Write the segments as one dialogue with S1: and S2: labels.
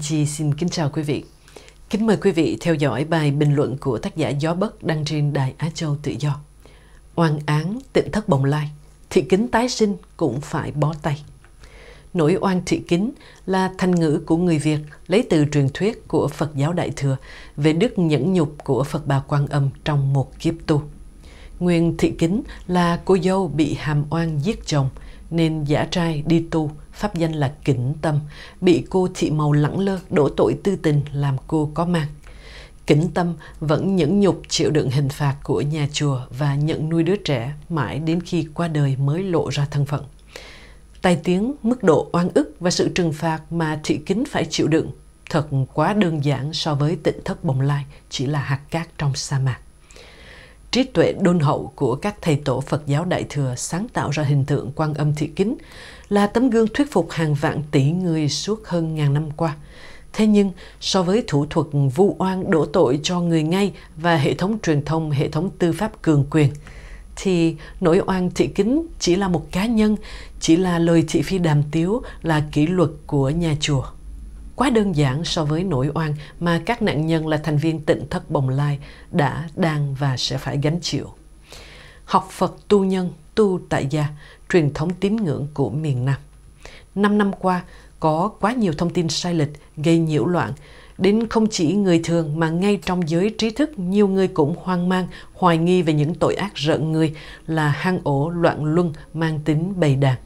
S1: Chi xin kính chào quý vị. Kính mời quý vị theo dõi bài bình luận của tác giả Gió Bất đăng trên Đài Á Châu Tự Do. Oan án tịnh thất bồng lai, thị kính tái sinh cũng phải bó tay. Nỗi oan thị kính là thành ngữ của người Việt lấy từ truyền thuyết của Phật giáo Đại Thừa về đức nhẫn nhục của Phật bà Quan Âm trong một kiếp tu. Nguyên thị kính là cô dâu bị hàm oan giết chồng – nên giả trai đi tu, pháp danh là Kỉnh Tâm, bị cô chị màu lẳng lơ đổ tội tư tình làm cô có mang Kính Tâm vẫn nhẫn nhục chịu đựng hình phạt của nhà chùa và nhận nuôi đứa trẻ mãi đến khi qua đời mới lộ ra thân phận. Tài tiếng, mức độ oan ức và sự trừng phạt mà thị kính phải chịu đựng thật quá đơn giản so với tịnh thất bồng lai chỉ là hạt cát trong sa mạc trí tuệ đôn hậu của các thầy tổ Phật giáo Đại Thừa sáng tạo ra hình tượng quan âm thị kính là tấm gương thuyết phục hàng vạn tỷ người suốt hơn ngàn năm qua. Thế nhưng, so với thủ thuật vu oan đổ tội cho người ngay và hệ thống truyền thông, hệ thống tư pháp cường quyền, thì nỗi oan thị kính chỉ là một cá nhân, chỉ là lời thị phi đàm tiếu, là kỷ luật của nhà chùa quá đơn giản so với nỗi oan mà các nạn nhân là thành viên tịnh thất bồng lai đã, đang và sẽ phải gánh chịu. Học Phật tu nhân, tu tại gia, truyền thống tín ngưỡng của miền Nam. Năm năm qua, có quá nhiều thông tin sai lệch gây nhiễu loạn, đến không chỉ người thường mà ngay trong giới trí thức nhiều người cũng hoang mang, hoài nghi về những tội ác rợn người là hang ổ loạn luân mang tính bầy đàn.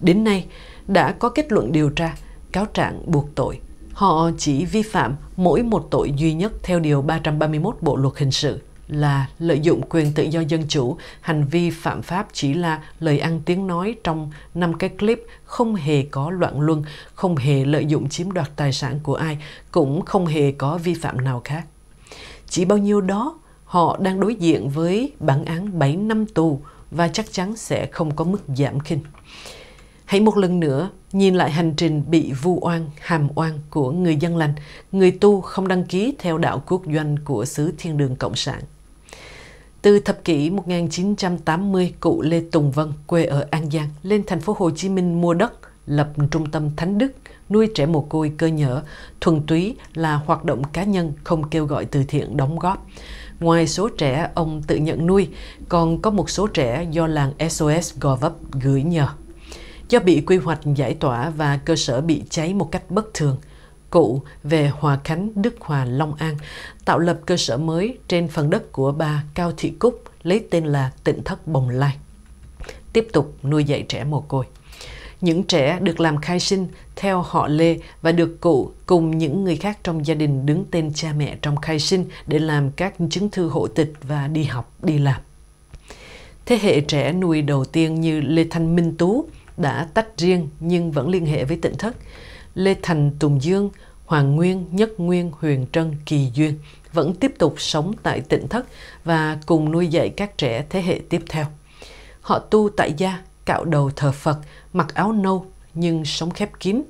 S1: Đến nay, đã có kết luận điều tra cáo trạng buộc tội. Họ chỉ vi phạm mỗi một tội duy nhất theo Điều 331 Bộ Luật Hình sự là lợi dụng quyền tự do dân chủ, hành vi phạm pháp chỉ là lời ăn tiếng nói trong năm cái clip không hề có loạn luân, không hề lợi dụng chiếm đoạt tài sản của ai, cũng không hề có vi phạm nào khác. Chỉ bao nhiêu đó, họ đang đối diện với bản án 7 năm tù và chắc chắn sẽ không có mức giảm khinh. Hãy một lần nữa Nhìn lại hành trình bị vu oan, hàm oan của người dân lành, người tu không đăng ký theo đạo quốc doanh của xứ thiên đường Cộng sản. Từ thập kỷ 1980, cụ Lê Tùng Vân quê ở An Giang lên thành phố Hồ Chí Minh mua đất, lập trung tâm Thánh Đức, nuôi trẻ mồ côi cơ nhở, thuần túy là hoạt động cá nhân không kêu gọi từ thiện đóng góp. Ngoài số trẻ ông tự nhận nuôi, còn có một số trẻ do làng SOS Gò Vấp gửi nhờ do bị quy hoạch giải tỏa và cơ sở bị cháy một cách bất thường. Cụ về Hòa Khánh, Đức Hòa, Long An tạo lập cơ sở mới trên phần đất của bà Cao Thị Cúc lấy tên là Tịnh Thất Bồng Lai. Tiếp tục nuôi dạy trẻ mồ côi. Những trẻ được làm khai sinh theo họ Lê và được cụ cùng những người khác trong gia đình đứng tên cha mẹ trong khai sinh để làm các chứng thư hộ tịch và đi học, đi làm. Thế hệ trẻ nuôi đầu tiên như Lê Thanh Minh Tú, đã tách riêng nhưng vẫn liên hệ với tỉnh thất. Lê Thành Tùng Dương, Hoàng Nguyên, Nhất Nguyên, Huyền Trân, Kỳ Duyên vẫn tiếp tục sống tại tỉnh thất và cùng nuôi dạy các trẻ thế hệ tiếp theo. Họ tu tại gia, cạo đầu thờ Phật, mặc áo nâu nhưng sống khép kín,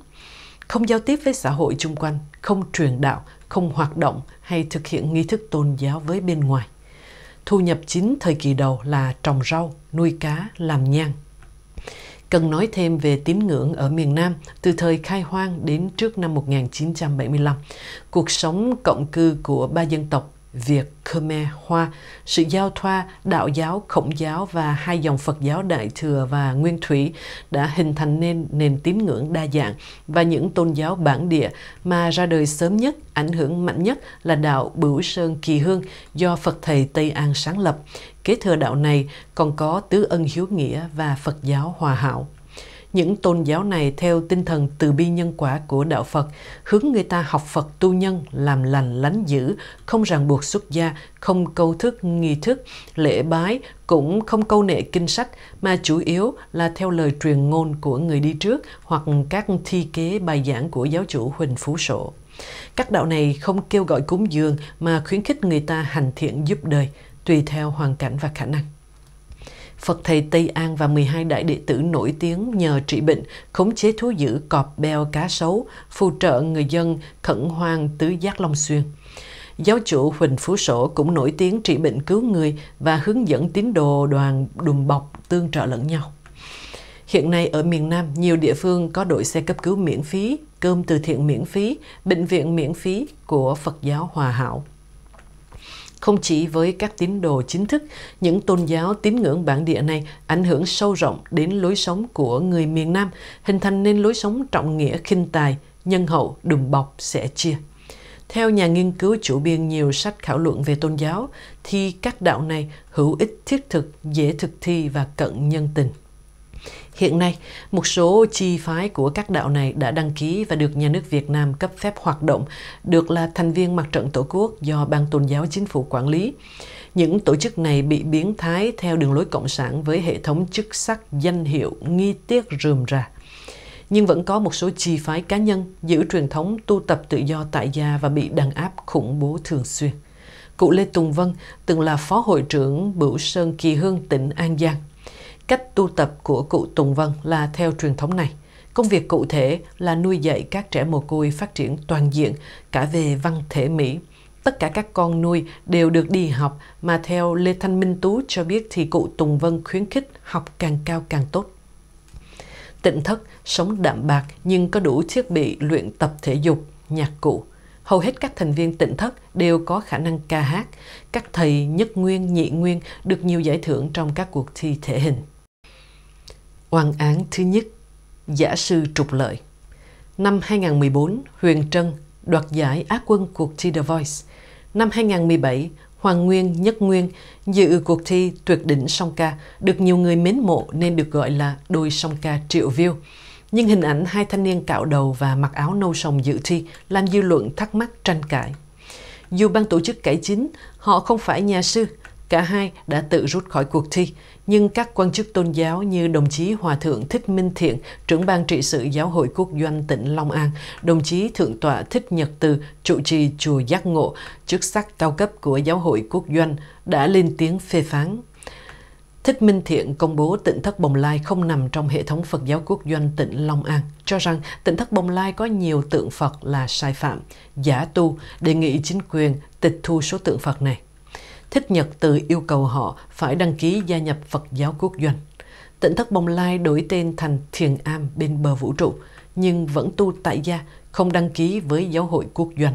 S1: không giao tiếp với xã hội chung quanh, không truyền đạo, không hoạt động hay thực hiện nghi thức tôn giáo với bên ngoài. Thu nhập chính thời kỳ đầu là trồng rau, nuôi cá, làm nhang. Cần nói thêm về tín ngưỡng ở miền Nam từ thời khai hoang đến trước năm 1975. Cuộc sống cộng cư của ba dân tộc việc Khmer Hoa, sự giao thoa đạo giáo, khổng giáo và hai dòng Phật giáo Đại Thừa và Nguyên Thủy đã hình thành nên nền tín ngưỡng đa dạng và những tôn giáo bản địa mà ra đời sớm nhất, ảnh hưởng mạnh nhất là đạo Bửu Sơn Kỳ Hương do Phật thầy Tây An sáng lập. Kế thừa đạo này còn có tứ ân hiếu nghĩa và Phật giáo hòa hảo. Những tôn giáo này theo tinh thần từ bi nhân quả của đạo Phật, hướng người ta học Phật tu nhân, làm lành lánh dữ, không ràng buộc xuất gia, không câu thức nghi thức, lễ bái, cũng không câu nệ kinh sách, mà chủ yếu là theo lời truyền ngôn của người đi trước hoặc các thi kế bài giảng của giáo chủ Huỳnh Phú Sổ. Các đạo này không kêu gọi cúng dường mà khuyến khích người ta hành thiện giúp đời, tùy theo hoàn cảnh và khả năng. Phật thầy Tây An và 12 đại đệ tử nổi tiếng nhờ trị bệnh, khống chế thú dữ cọp beo cá sấu, phù trợ người dân khẩn hoang tứ giác Long Xuyên. Giáo chủ Huỳnh Phú Sổ cũng nổi tiếng trị bệnh cứu người và hướng dẫn tín đồ đoàn đùm bọc tương trợ lẫn nhau. Hiện nay ở miền Nam, nhiều địa phương có đội xe cấp cứu miễn phí, cơm từ thiện miễn phí, bệnh viện miễn phí của Phật giáo Hòa Hảo. Không chỉ với các tín đồ chính thức, những tôn giáo tín ngưỡng bản địa này ảnh hưởng sâu rộng đến lối sống của người miền Nam, hình thành nên lối sống trọng nghĩa khinh tài, nhân hậu, đùm bọc, sẻ chia. Theo nhà nghiên cứu chủ biên nhiều sách khảo luận về tôn giáo, thì các đạo này hữu ích thiết thực, dễ thực thi và cận nhân tình. Hiện nay, một số chi phái của các đạo này đã đăng ký và được nhà nước Việt Nam cấp phép hoạt động, được là thành viên mặt trận Tổ quốc do Ban Tôn giáo Chính phủ quản lý. Những tổ chức này bị biến thái theo đường lối cộng sản với hệ thống chức sắc danh hiệu nghi tiết rườm rà nhưng vẫn có một số chi phái cá nhân giữ truyền thống tu tập tự do tại gia và bị đàn áp khủng bố thường xuyên. Cụ Lê Tùng Vân từng là phó hội trưởng Bửu Sơn Kỳ Hương tỉnh An Giang. Cách tu tập của cụ Tùng Vân là theo truyền thống này. Công việc cụ thể là nuôi dạy các trẻ mồ côi phát triển toàn diện cả về văn thể mỹ. Tất cả các con nuôi đều được đi học mà theo Lê Thanh Minh Tú cho biết thì cụ Tùng Vân khuyến khích học càng cao càng tốt. Tịnh thất, sống đạm bạc nhưng có đủ thiết bị luyện tập thể dục, nhạc cụ. Hầu hết các thành viên tịnh thất đều có khả năng ca hát. Các thầy nhất nguyên, nhị nguyên được nhiều giải thưởng trong các cuộc thi thể hình. Oan án thứ nhất, giả sư trục lợi. Năm 2014, Huyền Trân đoạt giải Á quân cuộc thi The Voice. Năm 2017, Hoàng Nguyên Nhất Nguyên dự cuộc thi Tuyệt đỉnh song ca được nhiều người mến mộ nên được gọi là đôi song ca triệu view. Nhưng hình ảnh hai thanh niên cạo đầu và mặc áo nâu sòng dự thi làm dư luận thắc mắc tranh cãi. Dù ban tổ chức cải chính, họ không phải nhà sư, Cả hai đã tự rút khỏi cuộc thi, nhưng các quan chức tôn giáo như đồng chí Hòa Thượng Thích Minh Thiện, trưởng ban trị sự Giáo hội Quốc doanh tỉnh Long An, đồng chí Thượng tọa Thích Nhật Từ, trụ trì Chùa Giác Ngộ, chức sắc cao cấp của Giáo hội Quốc doanh, đã lên tiếng phê phán. Thích Minh Thiện công bố tỉnh thất Bồng Lai không nằm trong hệ thống Phật giáo quốc doanh tỉnh Long An, cho rằng tỉnh thất Bồng Lai có nhiều tượng Phật là sai phạm, giả tu, đề nghị chính quyền tịch thu số tượng Phật này. Thích Nhật Từ yêu cầu họ phải đăng ký gia nhập Phật giáo quốc doanh. Tỉnh thất Bồng Lai đổi tên thành Thiền Am bên bờ vũ trụ, nhưng vẫn tu tại gia, không đăng ký với giáo hội quốc doanh.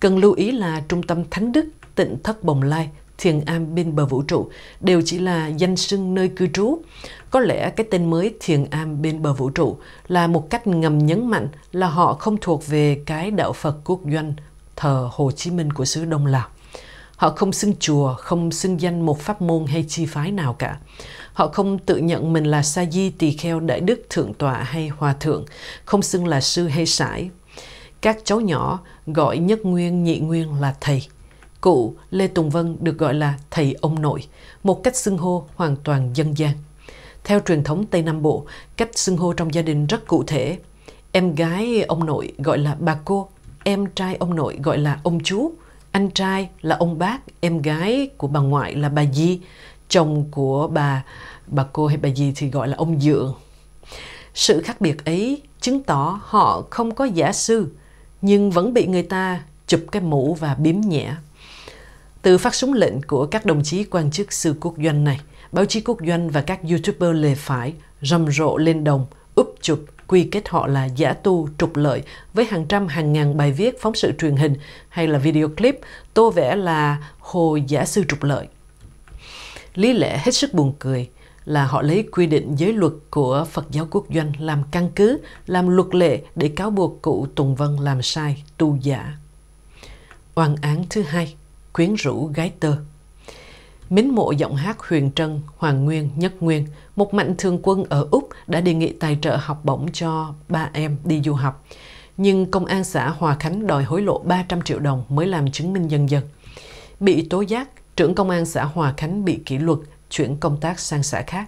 S1: Cần lưu ý là Trung tâm Thánh Đức, Tịnh thất Bồng Lai, Thiền Am bên bờ vũ trụ đều chỉ là danh xưng nơi cư trú. Có lẽ cái tên mới Thiền Am bên bờ vũ trụ là một cách ngầm nhấn mạnh là họ không thuộc về cái đạo Phật quốc doanh thờ Hồ Chí Minh của xứ Đông Lào. Họ không xưng chùa, không xưng danh một pháp môn hay chi phái nào cả. Họ không tự nhận mình là sa di tỳ kheo đại đức thượng tọa hay hòa thượng, không xưng là sư hay sải. Các cháu nhỏ gọi nhất nguyên nhị nguyên là thầy. Cụ Lê Tùng Vân được gọi là thầy ông nội, một cách xưng hô hoàn toàn dân gian. Theo truyền thống Tây Nam Bộ, cách xưng hô trong gia đình rất cụ thể. Em gái ông nội gọi là bà cô, em trai ông nội gọi là ông chú, anh trai là ông bác, em gái của bà ngoại là bà Di, chồng của bà bà cô hay bà Di thì gọi là ông Dượng. Sự khác biệt ấy chứng tỏ họ không có giả sư, nhưng vẫn bị người ta chụp cái mũ và biếm nhẹ. Từ phát súng lệnh của các đồng chí quan chức sư quốc doanh này, báo chí quốc doanh và các youtuber lề phải rầm rộ lên đồng, úp chụp quy kết họ là giả tu trục lợi với hàng trăm hàng ngàn bài viết phóng sự truyền hình hay là video clip tô vẽ là hồ giả sư trục lợi. Lý lẽ hết sức buồn cười là họ lấy quy định giới luật của Phật giáo quốc doanh làm căn cứ, làm luật lệ để cáo buộc cụ Tùng Vân làm sai, tu giả. Oan án thứ hai, quyến rũ gái tơ. Mến mộ giọng hát Huyền Trân, Hoàng Nguyên, Nhất Nguyên, một mạnh thường quân ở Úc đã đề nghị tài trợ học bổng cho ba em đi du học. Nhưng công an xã Hòa Khánh đòi hối lộ 300 triệu đồng mới làm chứng minh nhân dân. Bị tố giác, trưởng công an xã Hòa Khánh bị kỷ luật, chuyển công tác sang xã khác.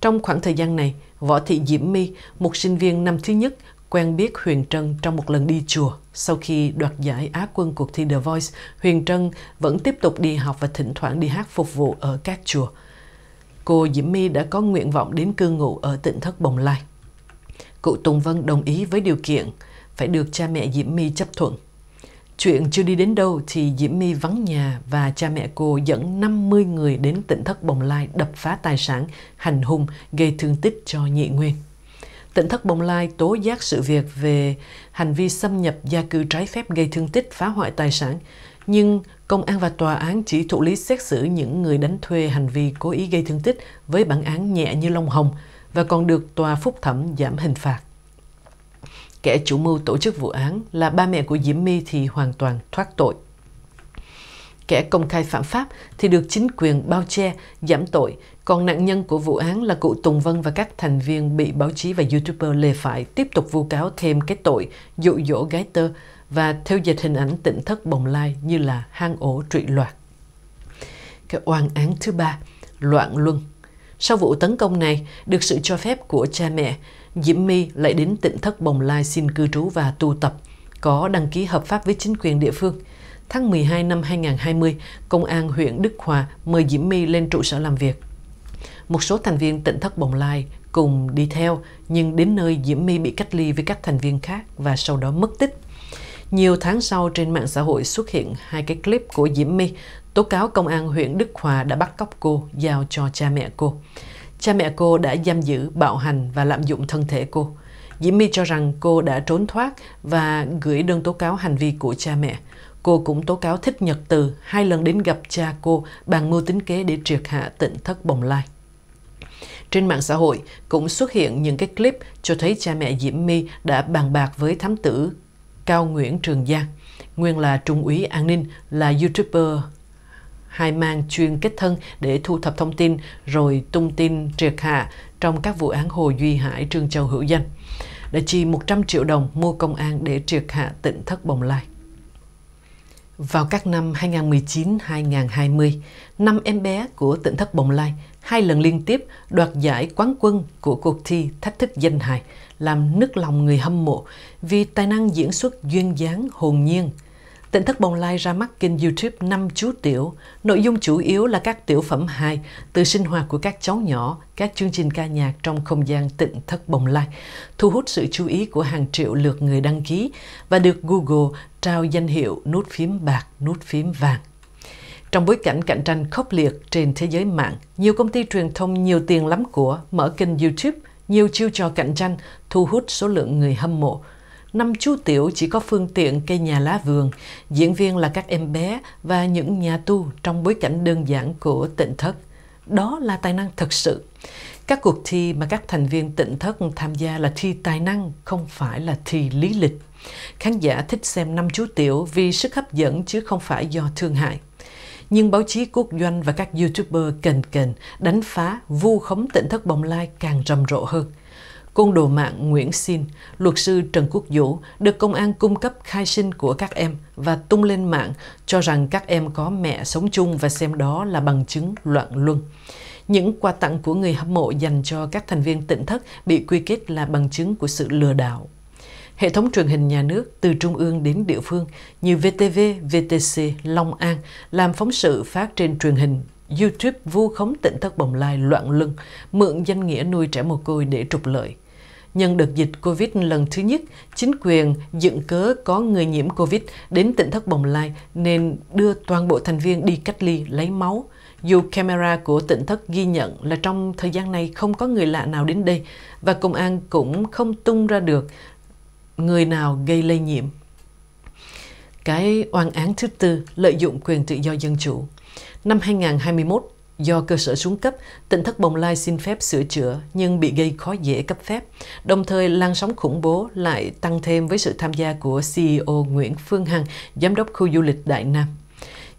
S1: Trong khoảng thời gian này, Võ Thị Diễm My, một sinh viên năm thứ nhất, quen biết Huyền Trân trong một lần đi chùa. Sau khi đoạt giải Á quân cuộc thi The Voice, Huyền Trân vẫn tiếp tục đi học và thỉnh thoảng đi hát phục vụ ở các chùa. Cô Diễm My đã có nguyện vọng đến cư ngụ ở tỉnh Thất Bồng Lai. Cụ Tùng Vân đồng ý với điều kiện phải được cha mẹ Diễm My chấp thuận. Chuyện chưa đi đến đâu thì Diễm My vắng nhà và cha mẹ cô dẫn 50 người đến tỉnh Thất Bồng Lai đập phá tài sản, hành hung, gây thương tích cho nhị nguyên tỉnh thất bồng lai tố giác sự việc về hành vi xâm nhập gia cư trái phép gây thương tích phá hoại tài sản nhưng công an và tòa án chỉ thụ lý xét xử những người đánh thuê hành vi cố ý gây thương tích với bản án nhẹ như lông hồng và còn được tòa phúc thẩm giảm hình phạt kẻ chủ mưu tổ chức vụ án là ba mẹ của Diễm My thì hoàn toàn thoát tội. Kẻ công khai phạm pháp thì được chính quyền bao che, giảm tội, còn nạn nhân của vụ án là cụ Tùng Vân và các thành viên bị báo chí và YouTuber lề phải tiếp tục vu cáo thêm cái tội dụ dỗ gái tơ và theo dệt hình ảnh tỉnh thất bồng lai như là hang ổ trụy loạt. Cái oan án thứ ba, loạn luân. Sau vụ tấn công này, được sự cho phép của cha mẹ, Diễm My lại đến tỉnh thất bồng lai xin cư trú và tu tập, có đăng ký hợp pháp với chính quyền địa phương – Tháng 12 năm 2020, Công an huyện Đức Hòa mời Diễm My lên trụ sở làm việc. Một số thành viên tỉnh thất Bồng Lai cùng đi theo, nhưng đến nơi Diễm My bị cách ly với các thành viên khác và sau đó mất tích. Nhiều tháng sau trên mạng xã hội xuất hiện hai cái clip của Diễm My tố cáo công an huyện Đức Hòa đã bắt cóc cô giao cho cha mẹ cô. Cha mẹ cô đã giam giữ, bạo hành và lạm dụng thân thể cô. Diễm My cho rằng cô đã trốn thoát và gửi đơn tố cáo hành vi của cha mẹ. Cô cũng tố cáo Thích Nhật Từ hai lần đến gặp cha cô bàn mưu tính kế để triệt hạ tỉnh thất bồng lai. Trên mạng xã hội cũng xuất hiện những cái clip cho thấy cha mẹ Diễm My đã bàn bạc với thám tử Cao Nguyễn Trường Giang, nguyên là trung úy an ninh, là youtuber hai mang chuyên kết thân để thu thập thông tin rồi tung tin triệt hạ trong các vụ án Hồ Duy Hải, Trương Châu Hữu Danh. Đã chi 100 triệu đồng mua công an để triệt hạ tỉnh thất bồng lai. Vào các năm 2019-2020, năm em bé của tỉnh thất Bồng Lai hai lần liên tiếp đoạt giải quán quân của cuộc thi Thách thức danh hài, làm nức lòng người hâm mộ vì tài năng diễn xuất duyên dáng hồn nhiên. Tỉnh thất Bồng Lai ra mắt kênh YouTube năm chú tiểu, nội dung chủ yếu là các tiểu phẩm hài từ sinh hoạt của các cháu nhỏ, các chương trình ca nhạc trong không gian Tịnh thất Bồng Lai, thu hút sự chú ý của hàng triệu lượt người đăng ký và được Google trao danh hiệu nút phím bạc, nút phím vàng. Trong bối cảnh cạnh tranh khốc liệt trên thế giới mạng, nhiều công ty truyền thông nhiều tiền lắm của mở kênh YouTube, nhiều chiêu trò cạnh tranh thu hút số lượng người hâm mộ. Năm chú tiểu chỉ có phương tiện cây nhà lá vườn, diễn viên là các em bé và những nhà tu trong bối cảnh đơn giản của tịnh thất. Đó là tài năng thật sự. Các cuộc thi mà các thành viên tỉnh thất tham gia là thi tài năng, không phải là thi lý lịch. Khán giả thích xem năm chú tiểu vì sức hấp dẫn chứ không phải do thương hại. Nhưng báo chí quốc doanh và các youtuber kền kền đánh phá vu khống tỉnh thất bồng lai càng rầm rộ hơn. Côn đồ mạng Nguyễn Xin, luật sư Trần Quốc Vũ được công an cung cấp khai sinh của các em và tung lên mạng cho rằng các em có mẹ sống chung và xem đó là bằng chứng loạn luân. Những quà tặng của người hâm mộ dành cho các thành viên tỉnh thất bị quy kết là bằng chứng của sự lừa đảo. Hệ thống truyền hình nhà nước từ trung ương đến địa phương như VTV, VTC, Long An làm phóng sự phát trên truyền hình, YouTube vu khống tỉnh thất bồng lai loạn lưng mượn danh nghĩa nuôi trẻ mồ côi để trục lợi. Nhân đợt dịch Covid lần thứ nhất, chính quyền dựng cớ có người nhiễm Covid đến tỉnh thất bồng lai nên đưa toàn bộ thành viên đi cách ly lấy máu, dù camera của tỉnh thất ghi nhận là trong thời gian này không có người lạ nào đến đây và công an cũng không tung ra được người nào gây lây nhiễm. Cái oan án thứ tư lợi dụng quyền tự do dân chủ. Năm 2021, do cơ sở xuống cấp, tỉnh Thất Bồng Lai xin phép sửa chữa nhưng bị gây khó dễ cấp phép. Đồng thời, làn sóng khủng bố lại tăng thêm với sự tham gia của CEO Nguyễn Phương Hằng, giám đốc khu du lịch Đại Nam.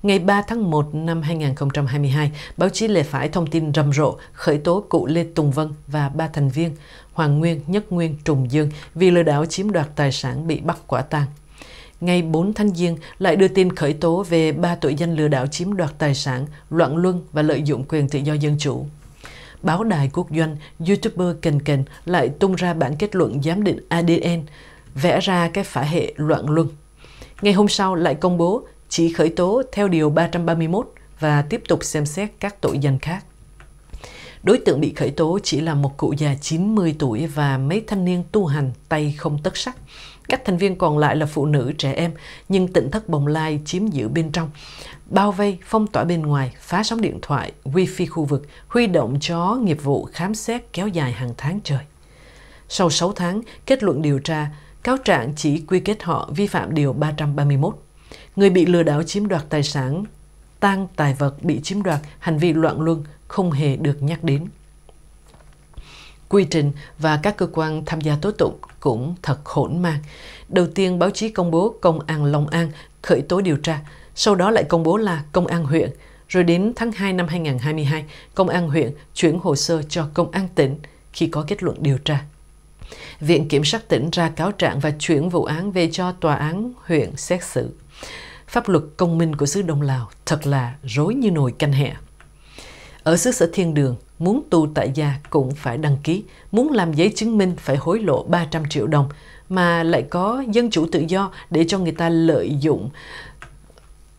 S1: Ngày 3 tháng 1 năm 2022, báo chí lệ Phải thông tin rầm rộ khởi tố cụ Lê Tùng Vân và ba thành viên Hoàng Nguyên, Nhất Nguyên, Trùng Dương vì lừa đảo chiếm đoạt tài sản bị bắt quả tang. Ngày 4 tháng Giêng lại đưa tin khởi tố về ba tội danh lừa đảo chiếm đoạt tài sản, loạn luân và lợi dụng quyền tự do dân chủ báo đài quốc doanh, YouTuber Cần Cần lại tung ra bản kết luận giám định ADN, vẽ ra cái phả hệ loạn luân. Ngày hôm sau lại công bố chỉ khởi tố theo Điều 331 và tiếp tục xem xét các tội danh khác. Đối tượng bị khởi tố chỉ là một cụ già 90 tuổi và mấy thanh niên tu hành tay không tất sắc. Các thành viên còn lại là phụ nữ, trẻ em, nhưng tỉnh thất bồng lai chiếm giữ bên trong. Bao vây, phong tỏa bên ngoài, phá sóng điện thoại, wifi khu vực, huy động chó nghiệp vụ khám xét kéo dài hàng tháng trời. Sau 6 tháng, kết luận điều tra, cáo trạng chỉ quy kết họ vi phạm Điều 331. Người bị lừa đảo chiếm đoạt tài sản, tang tài vật bị chiếm đoạt, hành vi loạn luân không hề được nhắc đến. Quy trình và các cơ quan tham gia tố tụng cũng thật hỗn mang. Đầu tiên báo chí công bố Công an Long An khởi tố điều tra, sau đó lại công bố là Công an huyện, rồi đến tháng 2 năm 2022, Công an huyện chuyển hồ sơ cho Công an tỉnh khi có kết luận điều tra. Viện Kiểm sát tỉnh ra cáo trạng và chuyển vụ án về cho Tòa án huyện xét xử pháp luật công minh của xứ Đông Lào thật là rối như nồi canh hẹ. Ở xứ sở thiên đường, muốn tu tại gia cũng phải đăng ký, muốn làm giấy chứng minh phải hối lộ 300 triệu đồng, mà lại có dân chủ tự do để cho người ta lợi dụng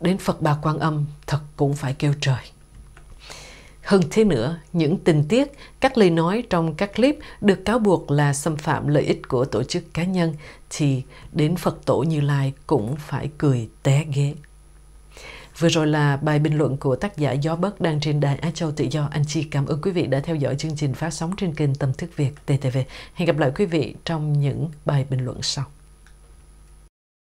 S1: đến Phật bà Quan Âm thật cũng phải kêu trời. Hơn thế nữa, những tình tiết, các lời nói trong các clip được cáo buộc là xâm phạm lợi ích của tổ chức cá nhân thì đến Phật tổ Như Lai cũng phải cười té ghế. Vừa rồi là bài bình luận của tác giả Gió Bớt đang trên đài Á Châu Tự Do. Anh Chi cảm ơn quý vị đã theo dõi chương trình phát sóng trên kênh Tâm Thức Việt TTV. Hẹn gặp lại quý vị trong những bài bình luận sau.